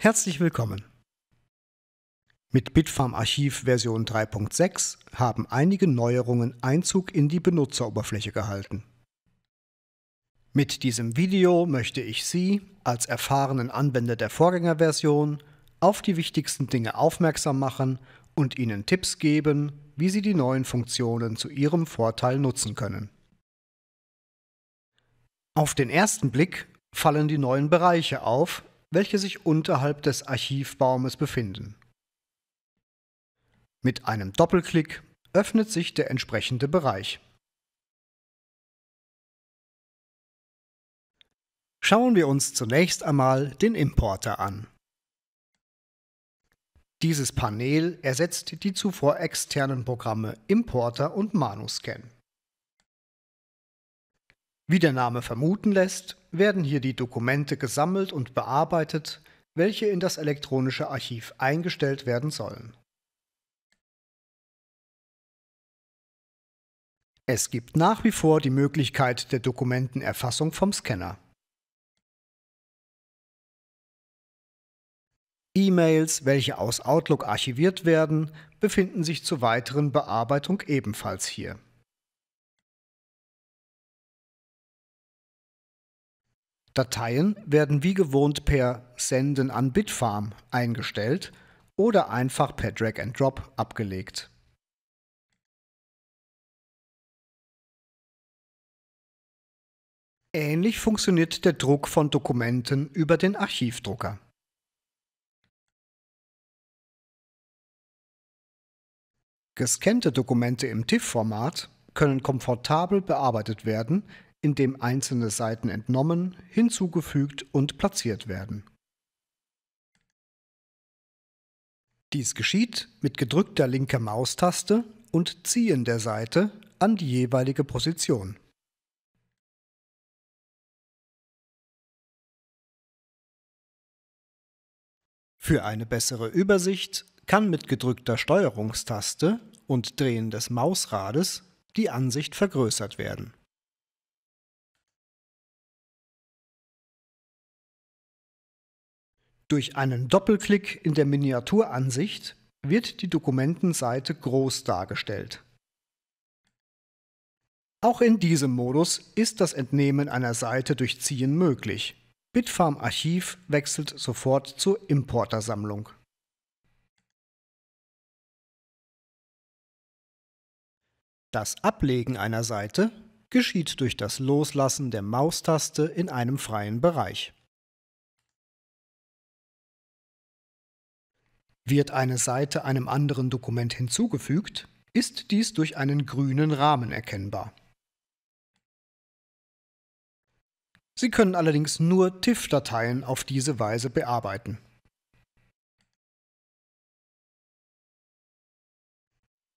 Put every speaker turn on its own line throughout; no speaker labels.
Herzlich willkommen. Mit Bitfarm Archiv Version 3.6 haben einige Neuerungen Einzug in die Benutzeroberfläche gehalten. Mit diesem Video möchte ich Sie, als erfahrenen Anwender der Vorgängerversion, auf die wichtigsten Dinge aufmerksam machen und Ihnen Tipps geben, wie Sie die neuen Funktionen zu Ihrem Vorteil nutzen können. Auf den ersten Blick fallen die neuen Bereiche auf, welche sich unterhalb des Archivbaumes befinden. Mit einem Doppelklick öffnet sich der entsprechende Bereich.
Schauen wir uns
zunächst einmal den Importer an. Dieses Panel ersetzt die zuvor externen Programme Importer und Manuscan. Wie der Name vermuten lässt, werden hier die Dokumente gesammelt und bearbeitet, welche in das elektronische Archiv eingestellt werden sollen. Es gibt nach wie vor die Möglichkeit der Dokumentenerfassung vom Scanner. E-Mails, welche aus Outlook archiviert werden, befinden sich zur weiteren Bearbeitung ebenfalls hier. Dateien werden wie gewohnt per Senden an Bitfarm eingestellt oder einfach per Drag and Drop abgelegt.
Ähnlich funktioniert der Druck von Dokumenten über den Archivdrucker.
Gescannte Dokumente im TIFF-Format können komfortabel bearbeitet werden, in dem einzelne Seiten entnommen, hinzugefügt und platziert werden. Dies geschieht mit gedrückter linker Maustaste und Ziehen der Seite an die jeweilige Position. Für eine bessere Übersicht kann mit gedrückter Steuerungstaste und Drehen des Mausrades die Ansicht vergrößert werden. Durch einen Doppelklick in der Miniaturansicht wird die Dokumentenseite groß dargestellt. Auch in diesem Modus ist das Entnehmen einer Seite durch Ziehen möglich. Bitfarm Archiv wechselt sofort zur Importersammlung. Das Ablegen einer Seite geschieht durch das Loslassen der Maustaste in einem freien Bereich. Wird eine Seite einem anderen Dokument hinzugefügt, ist dies durch einen grünen Rahmen erkennbar. Sie können allerdings nur TIFF-Dateien auf diese Weise bearbeiten.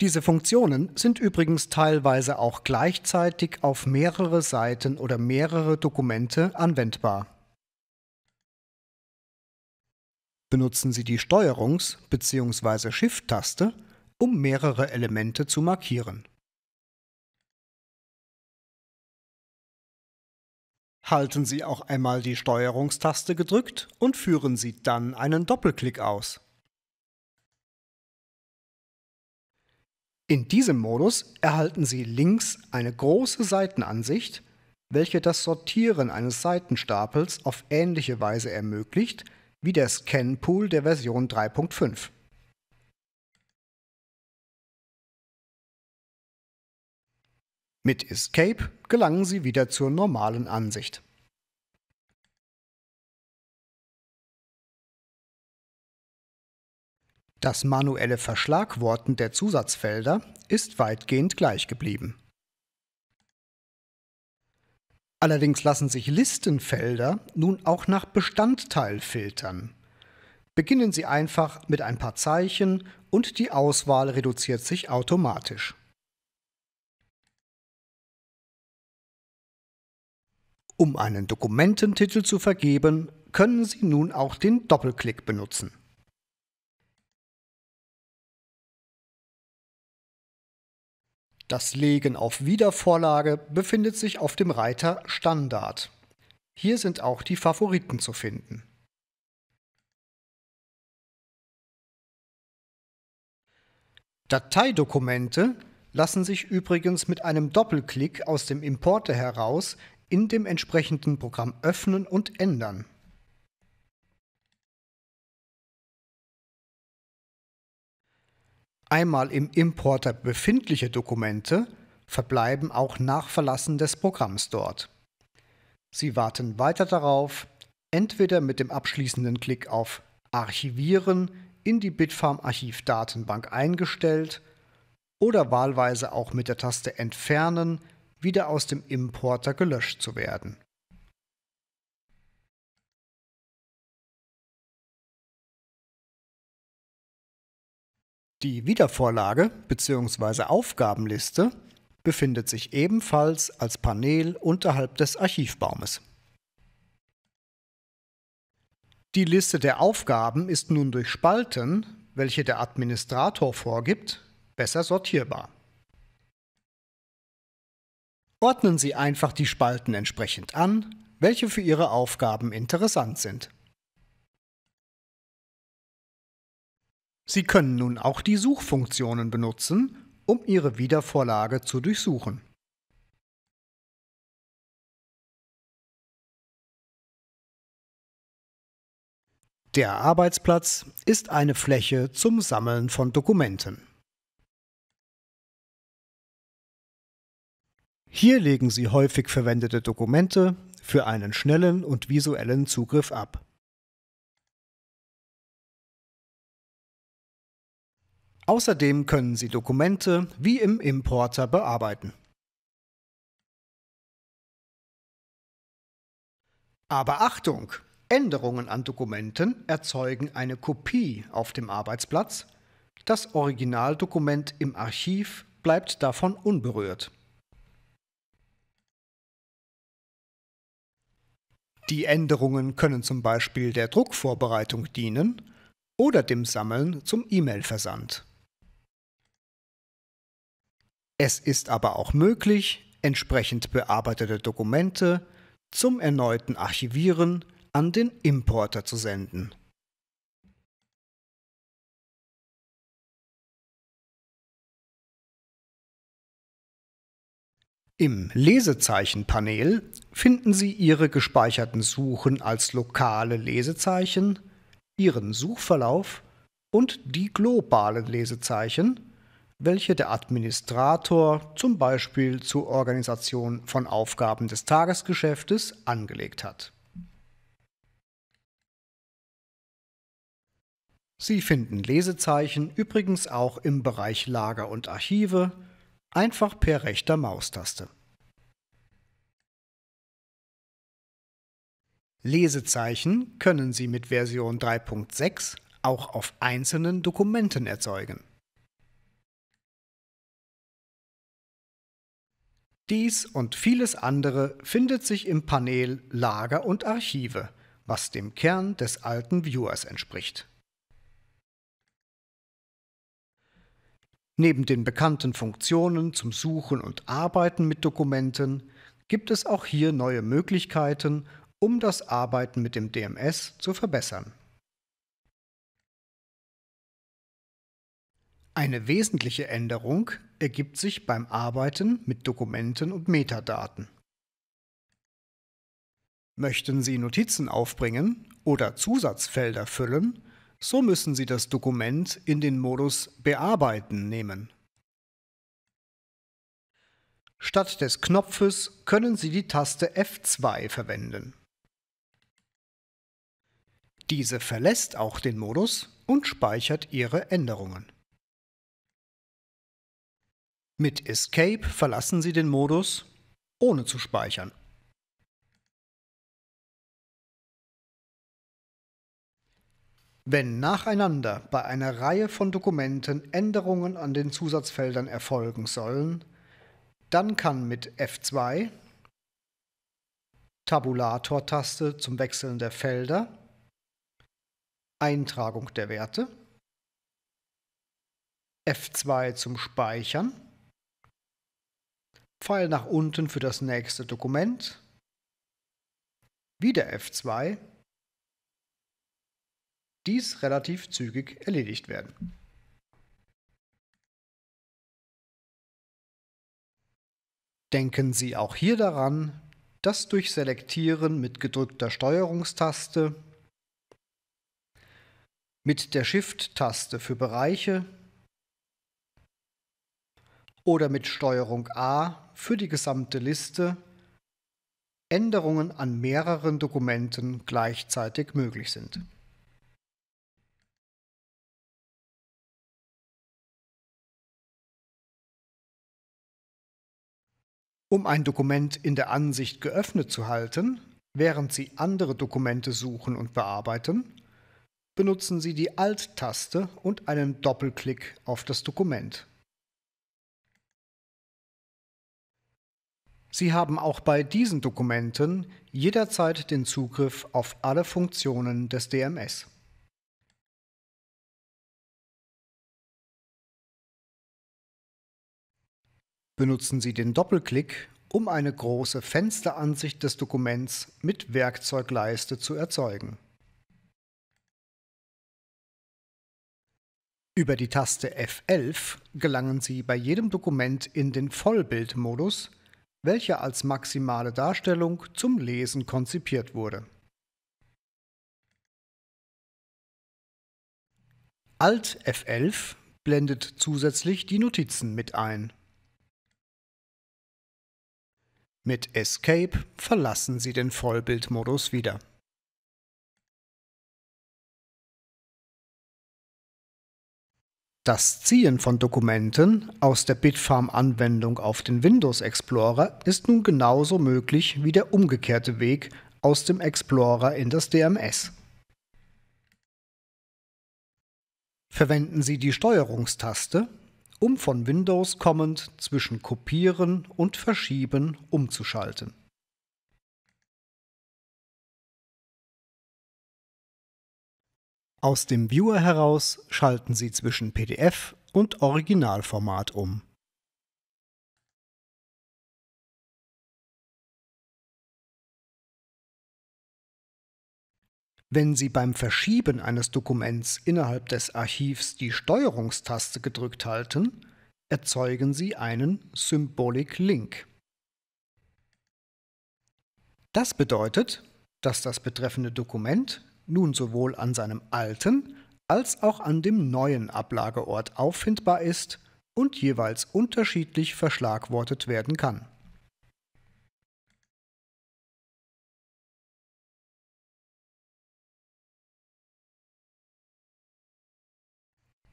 Diese Funktionen sind übrigens teilweise auch gleichzeitig auf mehrere Seiten oder mehrere Dokumente anwendbar. benutzen Sie die Steuerungs- bzw. Shift-Taste, um mehrere Elemente zu markieren. Halten Sie auch einmal die Steuerungstaste gedrückt und führen Sie dann einen Doppelklick aus. In diesem Modus erhalten Sie links eine große Seitenansicht, welche das Sortieren eines Seitenstapels auf ähnliche Weise ermöglicht, wie der Scan-Pool der Version 3.5.
Mit Escape gelangen Sie wieder zur normalen Ansicht. Das manuelle
Verschlagworten der Zusatzfelder ist weitgehend gleich geblieben. Allerdings lassen sich Listenfelder nun auch nach Bestandteil filtern. Beginnen Sie einfach mit ein paar Zeichen und die Auswahl reduziert sich automatisch. Um einen Dokumententitel zu vergeben, können Sie nun auch den Doppelklick benutzen. Das Legen auf Wiedervorlage befindet sich auf dem Reiter Standard. Hier sind auch die Favoriten zu finden. Dateidokumente lassen sich übrigens mit einem Doppelklick aus dem Importer heraus in dem entsprechenden Programm öffnen und ändern. einmal im Importer befindliche Dokumente verbleiben auch nach Verlassen des Programms dort. Sie warten weiter darauf, entweder mit dem abschließenden Klick auf Archivieren in die Bitfarm Archivdatenbank eingestellt oder wahlweise auch mit der Taste Entfernen wieder aus dem Importer gelöscht zu werden Die Wiedervorlage bzw. Aufgabenliste befindet sich ebenfalls als Panel unterhalb des Archivbaumes. Die Liste der Aufgaben ist nun durch Spalten, welche der Administrator vorgibt, besser sortierbar. Ordnen Sie einfach die Spalten entsprechend an, welche für Ihre Aufgaben interessant sind. Sie können nun auch die Suchfunktionen benutzen, um Ihre Wiedervorlage zu durchsuchen.
Der Arbeitsplatz ist eine Fläche zum Sammeln von
Dokumenten. Hier legen Sie häufig verwendete Dokumente für einen schnellen und visuellen Zugriff ab. Außerdem können Sie Dokumente wie im Importer bearbeiten. Aber Achtung! Änderungen an Dokumenten erzeugen eine Kopie auf dem Arbeitsplatz. Das Originaldokument im Archiv bleibt davon unberührt. Die Änderungen können zum Beispiel der Druckvorbereitung dienen oder dem Sammeln zum E-Mail-Versand. Es ist aber auch möglich, entsprechend bearbeitete Dokumente zum erneuten Archivieren an den Importer zu senden. Im Lesezeichenpanel finden Sie Ihre gespeicherten Suchen als lokale Lesezeichen, Ihren Suchverlauf und die globalen Lesezeichen welche der Administrator zum Beispiel zur Organisation von Aufgaben des Tagesgeschäftes angelegt hat. Sie finden Lesezeichen übrigens auch im Bereich Lager und Archive, einfach per rechter Maustaste. Lesezeichen können Sie mit Version 3.6 auch auf einzelnen Dokumenten erzeugen. Dies und vieles andere findet sich im Panel Lager und Archive, was dem Kern des alten Viewers entspricht. Neben den bekannten Funktionen zum Suchen und Arbeiten mit Dokumenten gibt es auch hier neue Möglichkeiten, um das Arbeiten mit dem DMS zu verbessern. Eine wesentliche Änderung ergibt sich beim Arbeiten mit Dokumenten und Metadaten. Möchten Sie Notizen aufbringen oder Zusatzfelder füllen, so müssen Sie das Dokument in den Modus Bearbeiten nehmen. Statt des Knopfes können Sie die Taste F2 verwenden. Diese verlässt auch den Modus und speichert Ihre Änderungen. Mit Escape verlassen Sie den Modus, ohne zu speichern. Wenn nacheinander bei einer Reihe von Dokumenten Änderungen an den Zusatzfeldern erfolgen sollen, dann kann mit F2 Tabulator-Taste zum Wechseln der Felder, Eintragung der Werte, F2 zum Speichern Pfeil nach unten für das nächste Dokument, wieder F2, dies relativ zügig erledigt werden. Denken Sie auch hier daran, dass durch Selektieren mit gedrückter Steuerungstaste, mit der Shift-Taste für Bereiche oder mit Steuerung A für die gesamte Liste Änderungen an mehreren Dokumenten gleichzeitig möglich sind. Um ein Dokument in der Ansicht geöffnet zu halten, während Sie andere Dokumente suchen und bearbeiten, benutzen Sie die Alt-Taste und einen Doppelklick auf das Dokument. Sie haben auch bei diesen Dokumenten jederzeit den Zugriff auf alle Funktionen des DMS. Benutzen Sie den Doppelklick, um eine große Fensteransicht des Dokuments mit Werkzeugleiste zu erzeugen. Über die Taste F11 gelangen Sie bei jedem Dokument in den Vollbildmodus welcher als maximale Darstellung zum Lesen konzipiert wurde. Alt F11 blendet zusätzlich die Notizen mit ein. Mit Escape verlassen Sie den Vollbildmodus wieder. Das Ziehen von Dokumenten aus der Bitfarm-Anwendung auf den Windows Explorer ist nun genauso möglich wie der umgekehrte Weg aus dem Explorer in das DMS. Verwenden Sie die Steuerungstaste, um von Windows kommend zwischen Kopieren und Verschieben umzuschalten. Aus dem Viewer heraus schalten Sie zwischen PDF und Originalformat um. Wenn Sie beim Verschieben eines Dokuments innerhalb des Archivs die Steuerungstaste gedrückt halten, erzeugen Sie einen Symbolic Link. Das bedeutet, dass das betreffende Dokument nun sowohl an seinem alten als auch an dem neuen Ablageort auffindbar ist und jeweils unterschiedlich verschlagwortet werden kann.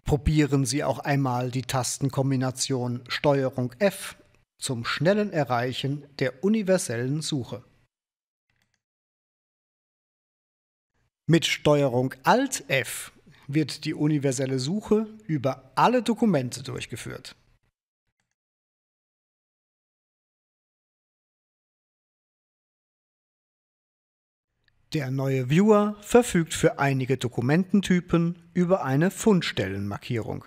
Probieren Sie auch einmal die Tastenkombination STRG F zum schnellen Erreichen der universellen Suche. Mit Steuerung Alt F wird die universelle Suche über alle Dokumente durchgeführt. Der neue Viewer verfügt für einige Dokumententypen über eine Fundstellenmarkierung.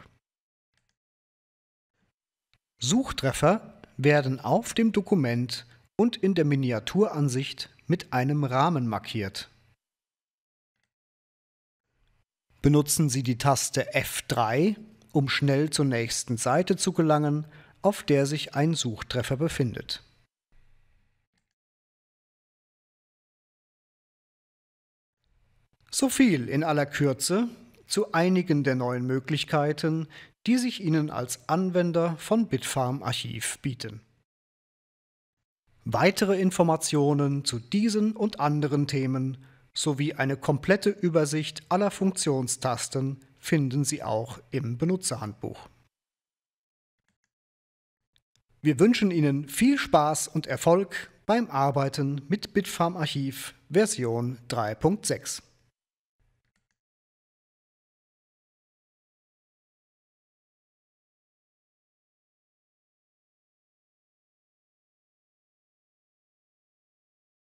Suchtreffer werden auf dem Dokument und in der Miniaturansicht mit einem Rahmen markiert. Benutzen Sie die Taste F3, um schnell zur nächsten Seite zu gelangen, auf der sich ein Suchtreffer befindet. So viel in aller Kürze zu einigen der neuen Möglichkeiten, die sich Ihnen als Anwender von Bitfarm Archiv bieten. Weitere Informationen zu diesen und anderen Themen sowie eine komplette Übersicht aller Funktionstasten finden Sie auch im Benutzerhandbuch. Wir wünschen Ihnen viel Spaß und Erfolg beim Arbeiten mit Bitfarm Archiv Version 3.6.